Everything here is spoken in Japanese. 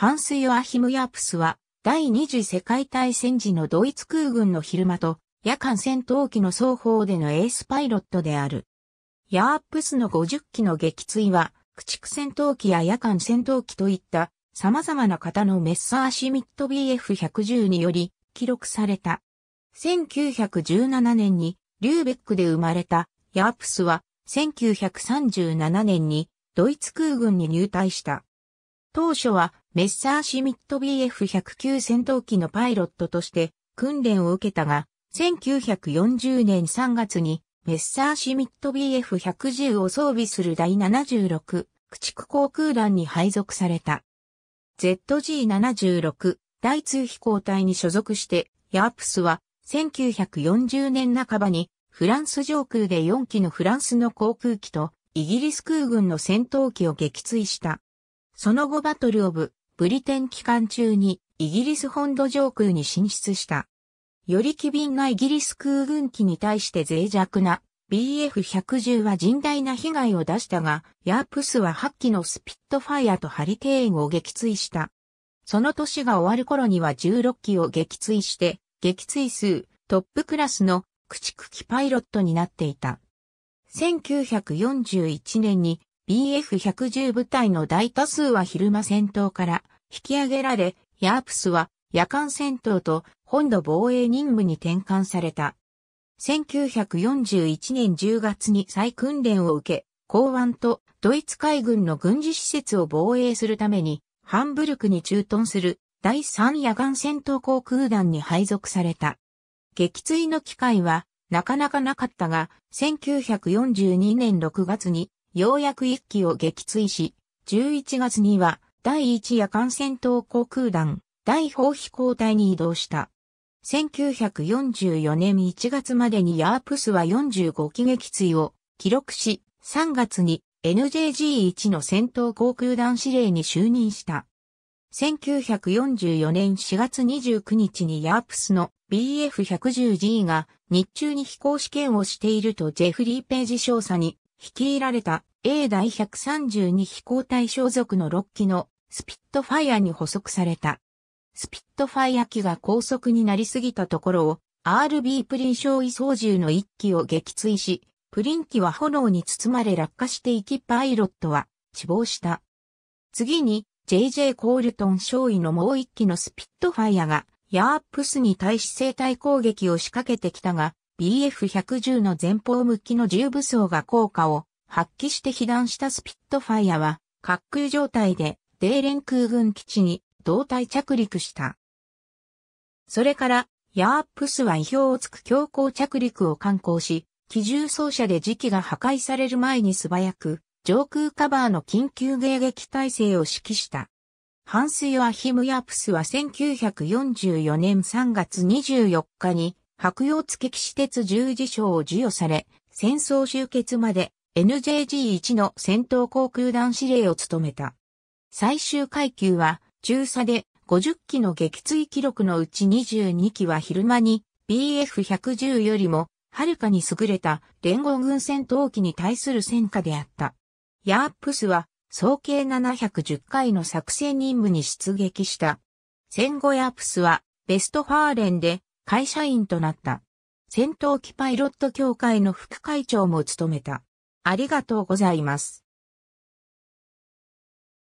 ハンス・ヨアヒム・ヤープスは、第二次世界大戦時のドイツ空軍の昼間と夜間戦闘機の双方でのエースパイロットである。ヤープスの50機の撃墜は、駆逐戦闘機や夜間戦闘機といった様々な型のメッサーシミット BF110 により記録された。1917年にリューベックで生まれたヤープスは1937年にドイツ空軍に入隊した。当初はメッサーシミット BF109 戦闘機のパイロットとして訓練を受けたが、1940年3月にメッサーシミット BF110 を装備する第76駆逐航空団に配属された。ZG76 第2飛行隊に所属して、ヤープスは1940年半ばにフランス上空で4機のフランスの航空機とイギリス空軍の戦闘機を撃墜した。その後バトルオブブリテン期間中にイギリス本土上空に進出した。より機敏なイギリス空軍機に対して脆弱な BF110 は甚大な被害を出したが、ヤープスは8機のスピットファイアとハリケーンを撃墜した。その年が終わる頃には16機を撃墜して、撃墜数トップクラスの駆逐機パイロットになっていた。1941年に BF110 部隊の大多数は昼間戦闘から引き上げられ、ヤープスは夜間戦闘と本土防衛任務に転換された。1941年10月に再訓練を受け、港湾とドイツ海軍の軍事施設を防衛するために、ハンブルクに駐屯する第3夜間戦闘航空団に配属された。撃墜の機会はなかなかなかったが、1942年6月にようやく1機を撃墜し、11月には第1夜間戦闘航空団、第砲飛行隊に移動した。1944年1月までにヤープスは45機撃墜を記録し、3月に NJG1 の戦闘航空団司令に就任した。1944年4月29日にヤープスの BF110G が日中に飛行試験をしているとジェフリー・ページ少佐に率いられた A 第132飛行隊所属の6機のスピットファイアに捕捉された。スピットファイア機が高速になりすぎたところを RB プリン少尉操縦の1機を撃墜し、プリン機は炎に包まれ落下していきパイロットは死亡した。次に JJ コールトン少尉のもう1機のスピットファイアがヤープスに対し生体攻撃を仕掛けてきたが、BF110 の前方向きの重武装が効果を発揮して被弾したスピットファイアは、滑空状態で、デーレン空軍基地に胴体着陸した。それから、ヤープスは意表をつく強行着陸を観光し、機銃装車で時期が破壊される前に素早く、上空カバーの緊急迎撃体制を指揮した。ハンス・ヨアヒム・ヤープスは1944年3月24日に、白洋付騎士鉄十字章を授与され、戦争終結まで NJG1 の戦闘航空団司令を務めた。最終階級は中佐で50機の撃墜記録のうち22機は昼間に BF110 よりもはるかに優れた連合軍戦闘機に対する戦果であった。ヤープスは総計710回の作戦任務に出撃した。戦後ヤープスはベストファーレンで会社員となった。戦闘機パイロット協会の副会長も務めた。ありがとうございます。